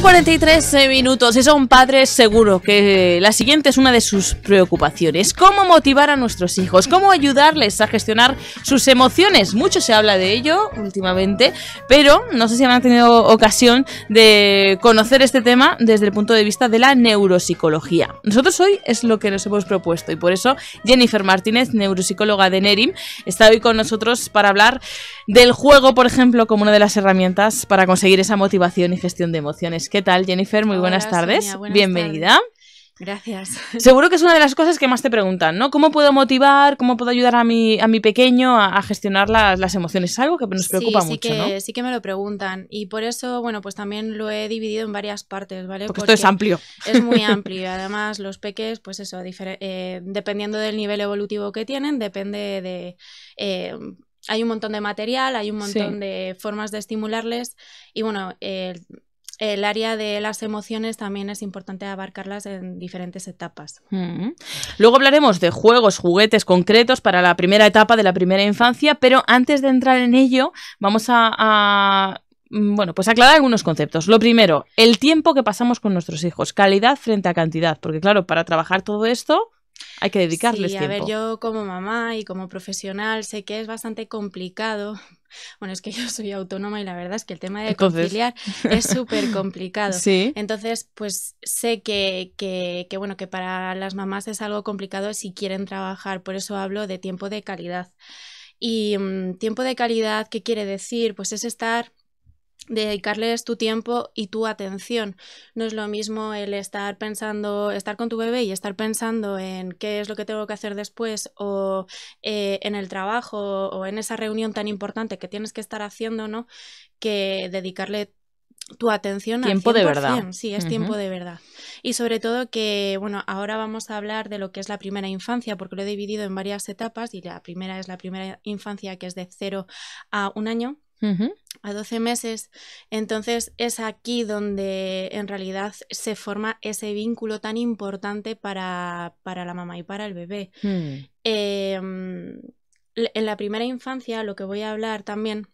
43 eh, minutos es un padre seguro que eh, la siguiente es una de sus preocupaciones. ¿Cómo motivar a nuestros hijos? ¿Cómo ayudarles a gestionar sus emociones? Mucho se habla de ello últimamente, pero no sé si han tenido ocasión de conocer este tema desde el punto de vista de la neuropsicología. Nosotros hoy es lo que nos hemos propuesto y por eso Jennifer Martínez, neuropsicóloga de NERIM, está hoy con nosotros para hablar del juego, por ejemplo, como una de las herramientas para conseguir esa motivación y gestión de emociones. Pues, ¿Qué tal, Jennifer? Muy buenas tardes. Bienvenida. Gracias. Seguro que es una de las cosas que más te preguntan, ¿no? ¿Cómo puedo motivar? ¿Cómo puedo ayudar a mi, a mi pequeño a, gestionar las, las, emociones? Es algo que nos preocupa sí mucho, ¿no? Sí que me lo preguntan. Y por eso, bueno, pues también lo he dividido en varias partes, ¿vale? Porque, esto es amplio. Es muy amplio. Además, los peques, pues eso, eh, dependiendo del nivel evolutivo que tienen, depende de... Eh, hay un montón de material, hay un montón de formas de estimularles y bueno, el área de las emociones también es importante abarcarlas en diferentes etapas. Mm. Luego hablaremos de juegos, juguetes concretos para la primera etapa de la primera infancia, pero antes de entrar en ello, vamos a, a mm, bueno, pues aclarar algunos conceptos. Lo primero, el tiempo que pasamos con nuestros hijos, calidad frente a cantidad, porque claro, para trabajar todo esto hay que dedicarles sí, a ver, yo como mamá y como profesional sé que es bastante complicado. Bueno, es que yo soy autónoma y la verdad es que el tema de conciliar es súper complicado. ¿Sí? Entonces, pues sé que, bueno, que para las mamás es algo complicado si quieren trabajar. Por eso hablo de tiempo de calidad. Y mm, tiempo de calidad, ¿qué quiere decir? Pues es estar dedicarles tu tiempo y tu atención. No es lo mismo el estar pensando, estar con tu bebé y estar pensando en qué es lo que tengo que hacer después o eh, en el trabajo o en esa reunión tan importante que tienes que estar haciendo, ¿no? Que dedicarle tu atención tiempo de verdad. Sí, es tiempo de verdad. Y sobre todo que, bueno, ahora vamos a hablar de lo que es la primera infancia, porque lo he dividido en varias etapas y la primera es la primera infancia que es de cero a un año a 12 meses. Entonces es aquí donde en realidad se forma ese vínculo tan importante para, la mamá y para el bebé. Mm. Em, en la primera infancia, lo que voy a hablar también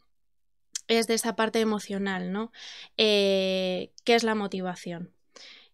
es de esa parte emocional, ¿no? Eh, ¿Qué es la motivación?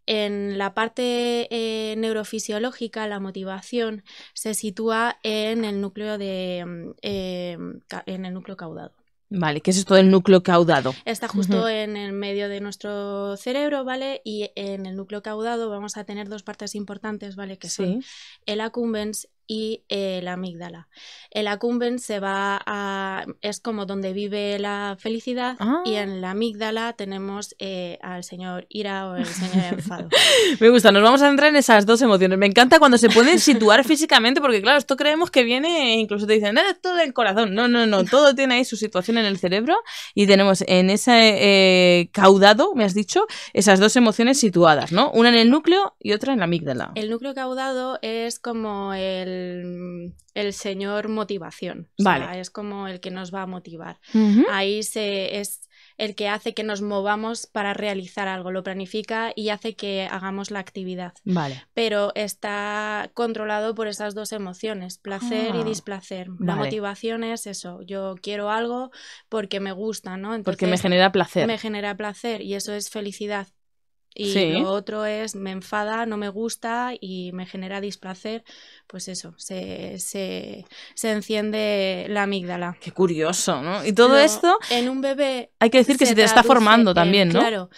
En la parte eh, neurofisiológica, la motivación se sitúa en el núcleo de em, em, en el núcleo caudado. Vale, ¿qué es esto del núcleo caudado? Está justo en el medio de nuestro cerebro, ¿vale? Y en el núcleo caudado vamos a tener dos partes importantes, ¿vale? Que sí. son el accumbens y eh, la amígdala. El acumben se va a, es como donde vive la felicidad y ah. en la amígdala tenemos eh, al señor ira o el señor enfado. me gusta, nos vamos a centrar en esas dos emociones. Me encanta cuando se pueden situar físicamente porque claro, esto creemos que viene, e incluso te dicen, eh, esto todo el corazón. No, no, no, todo tiene ahí su situación en el cerebro y tenemos en ese caudado, me has dicho, esas dos emociones situadas, ¿no? Una en el núcleo y otra en la amígdala. El núcleo caudado es como el el, señor motivación. es como el que nos va a motivar. Ahí es el que hace que nos movamos para realizar algo, lo planifica y hace que hagamos la actividad. Pero está controlado por esas dos emociones, placer y ah. displacer. La motivación es eso, yo quiero algo porque me gusta, ¿no? porque me genera placer. Me genera placer y eso es felicidad. Y lo otro es me enfada, no me gusta y me genera displacer. Pues eso, se, se, se enciende la amígdala. Qué curioso, ¿no? Y todo esto. En un bebé. Hay que decir que se, te está formando también, ¿no? Claro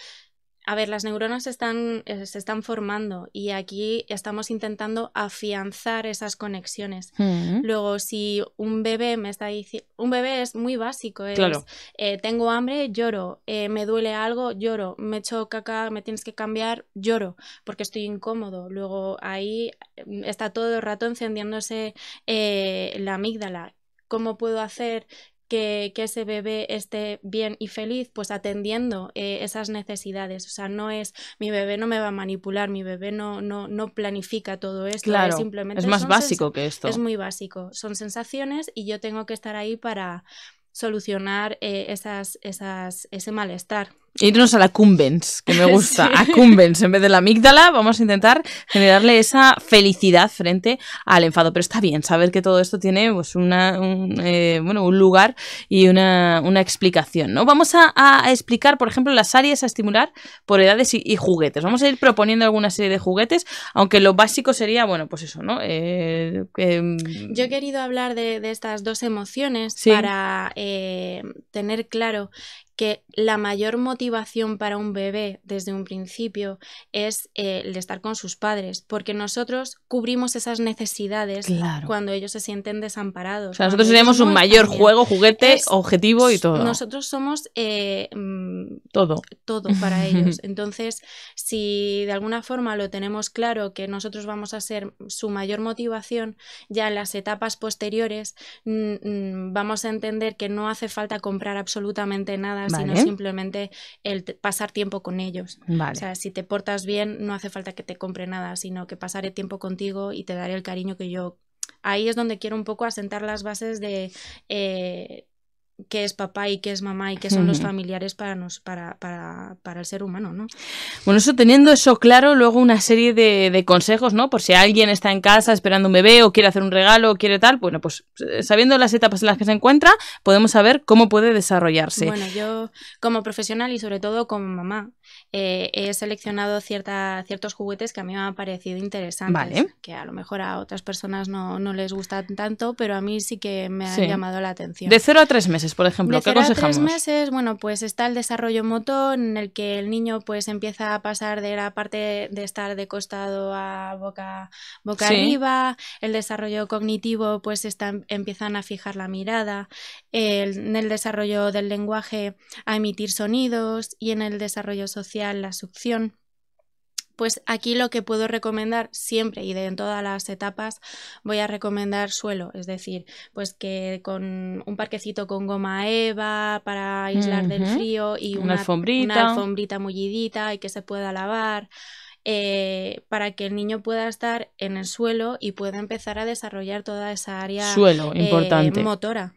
a ver, las neuronas se están, eh, se están formando y aquí estamos intentando afianzar esas conexiones. Mm. Luego, si un bebé me está diciendo, un bebé es muy básico, eh, tengo hambre, lloro, eh, me duele algo, lloro, me echo caca, me tienes que cambiar, lloro, porque estoy incómodo. Luego ahí mm, está todo el rato encendiéndose la amígdala, cómo puedo hacer que, ese bebé esté bien y feliz, pues atendiendo eh, esas necesidades. O sea, no es mi bebé no me va a manipular, mi bebé no, no, no planifica todo esto. es, simplemente es más básico que esto. Es muy básico. Son sensaciones y yo tengo que estar ahí para solucionar eh, esas, esas, ese malestar Irnos a la cumbens, que me gusta, a cumbens en vez de la amígdala, vamos a intentar generarle esa felicidad frente al enfado. Pero está bien saber que todo esto tiene pues, una, un, eh, bueno, un lugar y una, explicación. ¿no? Vamos a, explicar, por ejemplo, las áreas a estimular por edades y, juguetes. Vamos a ir proponiendo alguna serie de juguetes, aunque lo básico sería, bueno, pues eso, ¿no? Eh, em, Yo he querido hablar de, estas dos emociones para eh, tener claro que la mayor motivación para un bebé desde un principio es eh, el de estar con sus padres, porque nosotros cubrimos esas necesidades cuando ellos se sienten desamparados. nosotros tenemos un mayor juego, juguete, objetivo y todo. Nosotros somos eh, mm, todo. Todo para ellos. Entonces, si de alguna forma lo tenemos claro que nosotros vamos a ser su mayor motivación, ya en las etapas posteriores mm, mm, vamos a entender que no hace falta comprar absolutamente nada sino simplemente el pasar tiempo con ellos. O sea, si te portas bien, no hace falta que te compre nada, sino que pasaré tiempo contigo y te daré el cariño que yo. Ahí es donde quiero un poco asentar las bases de eh, qué es papá y qué es mamá y qué son los familiares para, nos, para, para, para el ser humano, ¿no? Bueno, eso teniendo eso claro, luego una serie de, consejos, ¿no? Por si alguien está en casa esperando un bebé o quiere hacer un regalo o quiere tal, bueno, pues eh, sabiendo las etapas en las que se encuentra, podemos saber cómo puede desarrollarse. Bueno, yo como profesional y sobre todo como mamá, eh, he seleccionado cierta, ciertos juguetes que a mí me han parecido interesantes, que a lo mejor a otras personas no, no, les gustan tanto, pero a mí sí que me han llamado la atención. De 0 a 3 meses, por ejemplo, de ¿qué cero aconsejamos? 3 meses, bueno, pues está el desarrollo motor en el que el niño pues empieza a pasar de la parte de estar de costado a boca, boca arriba, el desarrollo cognitivo pues están empiezan a fijar la mirada, en el desarrollo del lenguaje a emitir sonidos y en el desarrollo social la succión. Pues aquí lo que puedo recomendar siempre y de en todas las etapas voy a recomendar suelo, es decir, pues que con un parquecito con goma eva para aislar del frío y una, alfombrita. mullidita y que se pueda lavar. Eh, para que el niño pueda estar en el suelo y pueda empezar a desarrollar toda esa área suelo, eh, motora.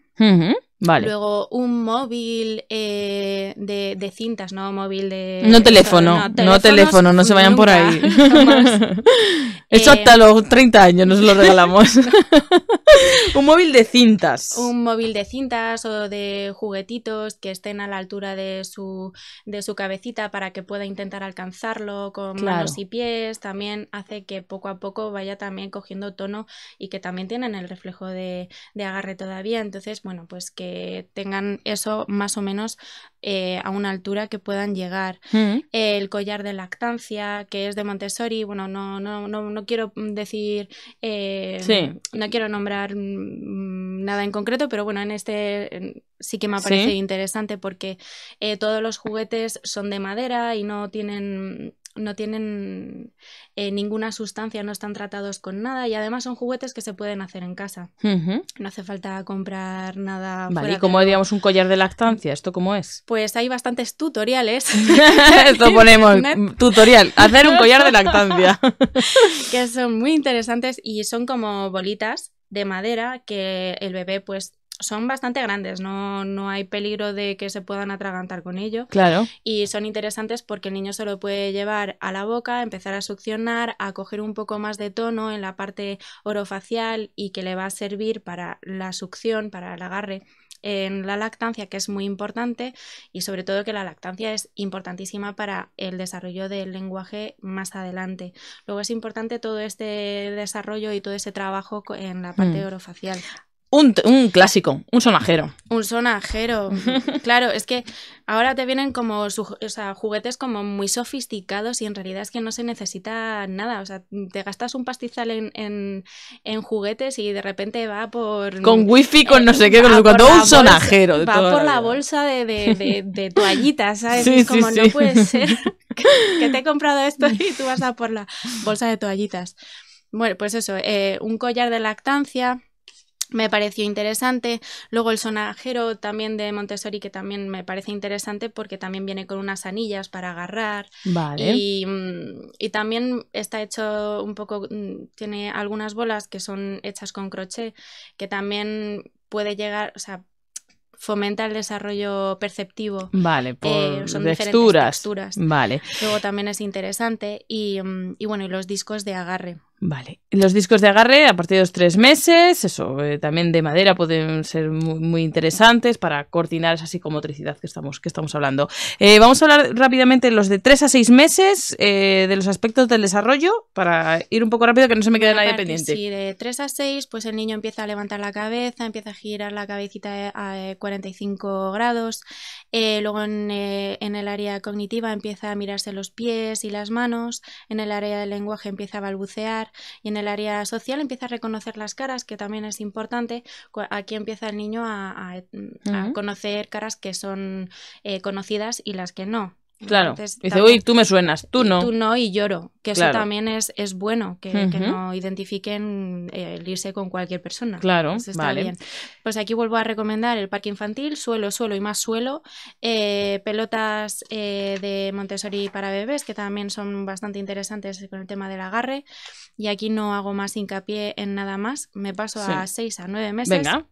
Vale. Luego un móvil eh, de, de, cintas, ¿no? Móvil de... No teléfono, no, teléfono, no se vayan por ahí. Eso hasta eh, los 30 años nos lo regalamos. un móvil de cintas. Un móvil de cintas o de juguetitos que estén a la altura de su, de su cabecita para que pueda intentar alcanzarlo con manos y pies. También hace que poco a poco vaya también cogiendo tono y que también tienen el reflejo de, agarre todavía. Entonces, bueno, pues que tengan eso más o menos eh, a una altura que puedan llegar. Mm. El collar de lactancia, que es de Montessori, bueno, no, no, no, quiero decir, eh, no quiero nombrar Mm, nada en concreto, pero bueno, en este sí que me ha parecido interesante porque eh, todos los juguetes son de madera y no tienen no tienen eh, ninguna sustancia, no están tratados con nada y además son juguetes que se pueden hacer en casa. No hace falta comprar nada. Vale, ¿y como digamos un collar de lactancia? ¿Esto cómo es? Pues hay bastantes tutoriales. Esto ponemos, tutorial, hacer un collar de lactancia. que son muy interesantes y son como bolitas de madera que el bebé pues son bastante grandes, no, no hay peligro de que se puedan atragantar con ello. Claro. Y son interesantes porque el niño se lo puede llevar a la boca, empezar a succionar, a coger un poco más de tono en la parte orofacial y que le va a servir para la succión, para el agarre en la lactancia, que es muy importante, y sobre todo que la lactancia es importantísima para el desarrollo del lenguaje más adelante. Luego es importante todo este desarrollo y todo ese trabajo en la parte mm. orofacial. Un, clásico, un sonajero. Un sonajero. claro, es que ahora te vienen como juguetes como muy sofisticados y en realidad es que no se necesita nada. O sea, te gastas un pastizal en, juguetes y de repente va por. Con wifi, con no sé qué, con todo un sonajero. va por la, bolsa de, toallitas, ¿sabes? como no puede ser que, te he comprado esto y tú vas a por la bolsa de toallitas. Bueno, pues eso, eh, un collar de lactancia me pareció interesante. Luego el sonajero también de Montessori, que también me parece interesante porque también viene con unas anillas para agarrar. Vale. Y, mm, también está hecho un poco, mm, tiene algunas bolas que son hechas con crochet, que también puede llegar, o sea, fomenta el desarrollo perceptivo. Vale, eh, por son texturas. Diferentes texturas. Vale. Luego también es interesante y, mm, y bueno, y los discos de agarre. Vale. Los discos de agarre a partir de los tres meses, eso, eh, también de madera pueden ser muy, interesantes para coordinar esa psicomotricidad que estamos, que estamos hablando. Eh, vamos a hablar rápidamente los de tres a seis meses, eh, de los aspectos del desarrollo, para ir un poco rápido que no se me quede nadie pendiente. Sí, de tres a seis, pues el niño empieza a levantar la cabeza, empieza a girar la cabecita eh, a 45 grados, luego en, en el área cognitiva empieza a mirarse los pies y las manos, en el área del lenguaje empieza a balbucear, y en el área social empieza a reconocer las caras, que también es importante. Aquí empieza el niño a, mm, conocer caras que son eh, conocidas y las que no. Claro. dice, uy, tú me suenas, tú no. Tú no y lloro. Que eso también es, es bueno, que, no identifiquen eh, el irse con cualquier persona. Claro, vale. Pues aquí vuelvo a recomendar el parque infantil, suelo, suelo y más suelo. Eh, pelotas eh, de Montessori para bebés, que también son bastante interesantes con el tema del agarre. Y aquí no hago más hincapié en nada más. Me paso a seis a nueve meses. Venga.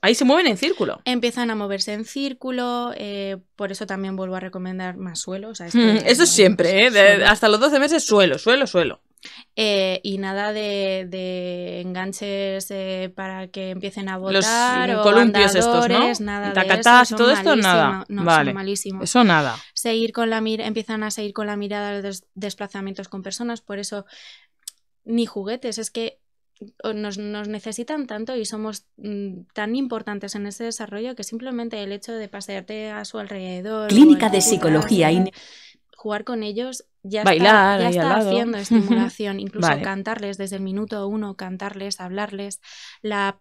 Ahí se mueven en círculo. Empiezan a moverse en círculo, eh, por eso también vuelvo a recomendar más suelo. Mm, eso es siempre, ¿eh? hasta los 12 meses suelo, suelo, suelo. Eh, y nada de, enganches eh, para que empiecen a botar. Los columpios estos, ¿no? Nada Tacatás, todo esto, nada. No, vale. son Eso nada. Seguir con la mir empiezan a seguir con la mirada de los desplazamientos con personas, por eso ni juguetes, es que nos, necesitan tanto y somos mm, tan importantes en ese desarrollo que simplemente el hecho de pasearte a su alrededor. Clínica de Psicología. y Jugar con ellos ya Bailar, está, ya está haciendo estimulación, incluso cantarles desde el minuto uno, cantarles, hablarles. La.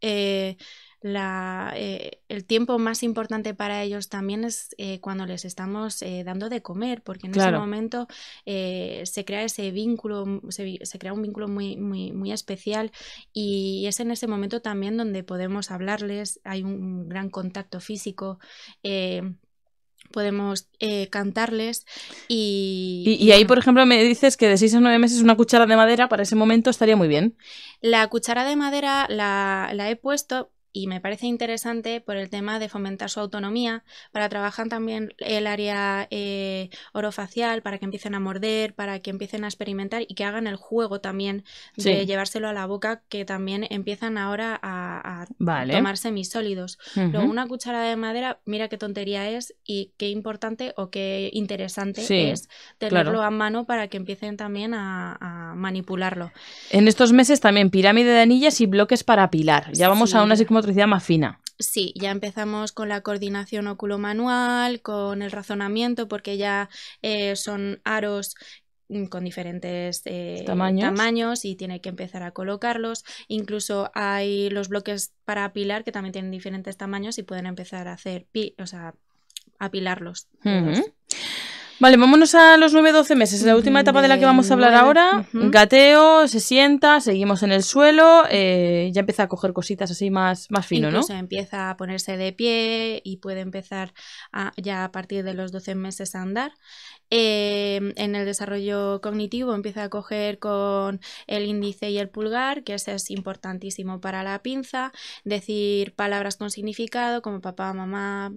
Eh, la, eh, el tiempo más importante para ellos también es eh, cuando les estamos eh, dando de comer, porque en ese momento se crea ese vínculo, mm, se, crea un vínculo muy, muy, muy especial y es en ese momento también donde podemos hablarles, hay un gran contacto físico podemos cantarles y, y, ahí, por ejemplo, me dices que de 6 a 9 meses una cuchara de madera para ese momento estaría muy bien. La cuchara de madera la, la he puesto y me parece interesante por el tema de fomentar su autonomía, para trabajar también el área eh, orofacial, para que empiecen a morder, para que empiecen a experimentar y que hagan el juego también de llevárselo a la boca, que también empiezan ahora a, a tomar semisólidos. una cuchara de madera, mira qué tontería es y qué importante o qué interesante es tenerlo a mano para que empiecen también a, manipularlo. En estos meses también pirámide de anillas y bloques para apilar, Ya vamos a unas más fina. Sí, ya empezamos con la coordinación óculo-manual, con el razonamiento, porque ya eh, son aros mm, con diferentes eh, ¿Tamaños? y tiene que empezar a colocarlos. Incluso hay los bloques para apilar que también tienen diferentes tamaños y pueden empezar a hacer, o sea, apilarlos. Vale, vámonos a los 9-12 meses, la última etapa de la que vamos a hablar ahora. Gateo, se sienta, seguimos en el suelo, eh, ya empieza a coger cositas así más, más fino, Incluso ¿no? empieza a ponerse de pie y puede empezar a, ya a partir de los 12 meses a andar. Em, en el desarrollo cognitivo empieza a coger con el índice y el pulgar, que ese es importantísimo para la pinza, decir palabras con significado como papá, mamá,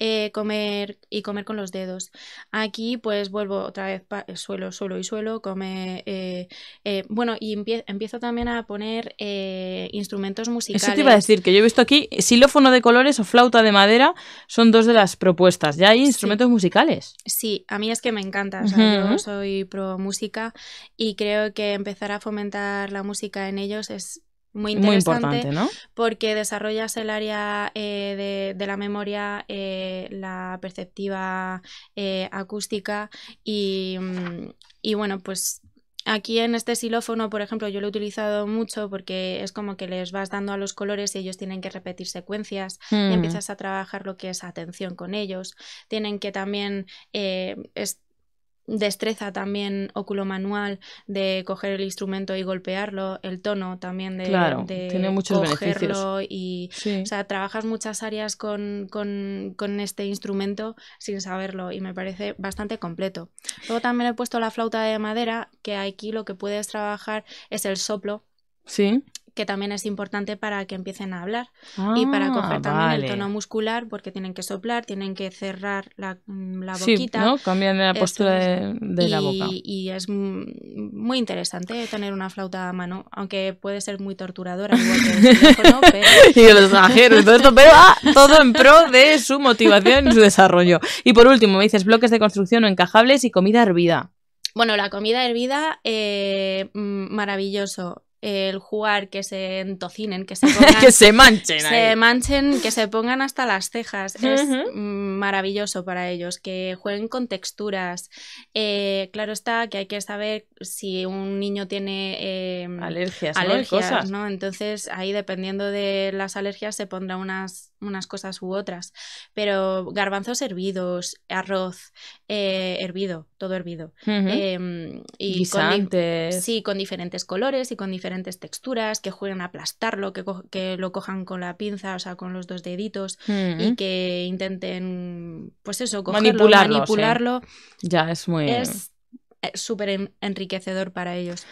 eh, comer y comer con los dedos. Aquí y pues vuelvo otra vez eh, suelo, suelo y suelo, come... Eh, eh, bueno, y empiezo también a poner instrumentos musicales. Eso te iba a decir, que yo he visto aquí xilófono de colores o flauta de madera, son dos de las propuestas. Ya hay instrumentos musicales. Sí, a mí es que me encanta, yo soy pro música y creo que empezar a fomentar la música en ellos es muy interesante. importante, ¿no? Porque desarrollas el área eh, de, la memoria, eh, la perceptiva eh, acústica mm, y, bueno, pues Aquí en este xilófono, por ejemplo, yo lo he utilizado mucho porque es como que les vas dando a los colores y ellos tienen que repetir secuencias. Y mm. empiezas a trabajar lo que es atención con ellos. Tienen que también eh, destreza también manual de coger el instrumento y golpearlo, el tono también de, claro, tiene muchos cogerlo y o sea, trabajas muchas áreas con, con, con, este instrumento sin saberlo y me parece bastante completo. Luego también he puesto la flauta de madera, que aquí lo que puedes trabajar es el soplo que también es importante para que empiecen a hablar. y para ah, coger también el tono muscular, porque tienen que soplar, tienen que cerrar la, mm, boquita. Sí, ¿no? Cambian la postura de, la boca. Y es muy interesante tener una flauta a mano, aunque puede ser muy torturadora, igual que pero... Y los todo pero todo en pro de su motivación y su desarrollo. Y por último, me dices bloques de construcción o encajables y comida hervida. Bueno, la comida hervida, eh, maravilloso el jugar, que se entocinen, que se que se manchen, se manchen, que se pongan hasta las cejas. Es maravilloso para ellos que jueguen con texturas. Eh, claro está que hay que saber si un niño tiene em, alergias, ¿no? Entonces ahí dependiendo de las alergias se pondrá unas unas cosas u otras, pero garbanzos hervidos, arroz eh, hervido, todo hervido. Em, y Con, sí, con diferentes colores y con diferentes texturas, que jueguen a aplastarlo, que, que lo cojan con la pinza, o sea, con los dos deditos y que intenten, pues eso, cogerlo, manipularlo. Ya, es muy... Es eh, súper enriquecedor para ellos.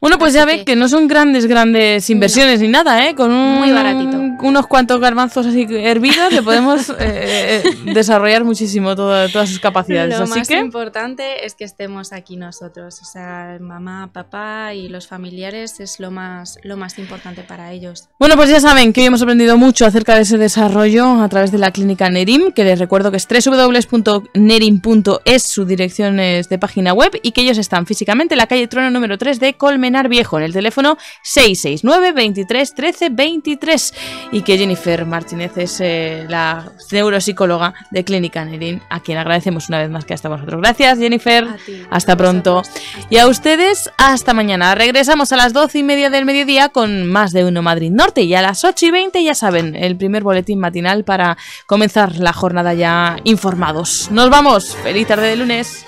Bueno, pues ya ven que... no son grandes, grandes inversiones ni nada, ¿eh? Con unos cuantos garbanzos así hervidos le podemos eh, eh, desarrollar muchísimo todas sus capacidades. Lo más importante es que estemos aquí nosotros, o sea, mamá, papá y los familiares es lo más, lo más importante para ellos. Bueno, pues ya saben que hoy hemos aprendido mucho acerca de ese desarrollo a través de la clínica Nerim, que les recuerdo que es www.nerim.es, su dirección es de página web y que ellos están físicamente en la calle Trono número 3 de colmen Viejo en el teléfono 669 23 13 23 y que Jennifer Martínez es eh, la neuropsicóloga de Clínica Nerín a quien agradecemos una vez más que hasta vosotros. Gracias Jennifer, hasta pronto. Y a ustedes, hasta mañana. Regresamos a las 12 y media del mediodía con más de Uno Madrid Norte y a las 8 y 20 ya saben, el primer boletín matinal para comenzar la jornada ya informados. Nos vamos, feliz tarde de lunes.